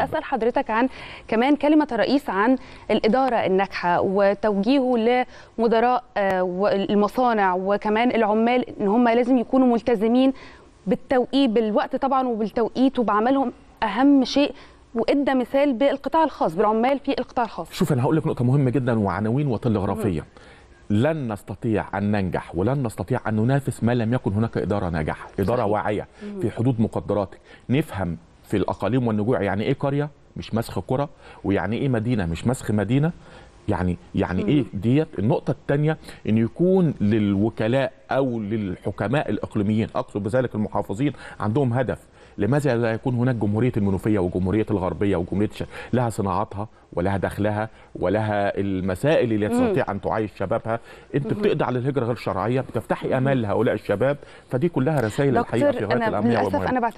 عايزه اسال حضرتك عن كمان كلمه الرئيس عن الاداره الناجحه وتوجيهه لمدراء آه، المصانع وكمان العمال ان هم لازم يكونوا ملتزمين بالتوقيت بالوقت طبعا وبالتوقيت وبعملهم اهم شيء وادى مثال بالقطاع الخاص بالعمال في القطاع الخاص شوف انا هقول لك نقطه مهمه جدا وعناوين وتلغرافيه لن نستطيع أن ننجح ولن نستطيع أن ننافس ما لم يكن هناك إدارة ناجحة إدارة واعية في حدود مقدراتك نفهم في الاقاليم والنجوع يعني ايه قريه مش مسخ قرى ويعني ايه مدينه مش مسخ مدينه يعني يعني إيه مم. ايه ديت النقطه الثانيه ان يكون للوكلاء او للحكماء الاقليميين اقصد بذلك المحافظين عندهم هدف لماذا لا يكون هناك جمهوريه المنوفيه وجمهوريه الغربيه وجمهوريه الشرق لها صناعاتها ولها دخلها ولها المسائل اللي تستطيع ان تعيش شبابها انت بتقضي على الهجره غير شرعيه بتفتحي امال لهؤلاء الشباب فدي كلها رسائل الحقيقه في غايه الأمنية والمهمه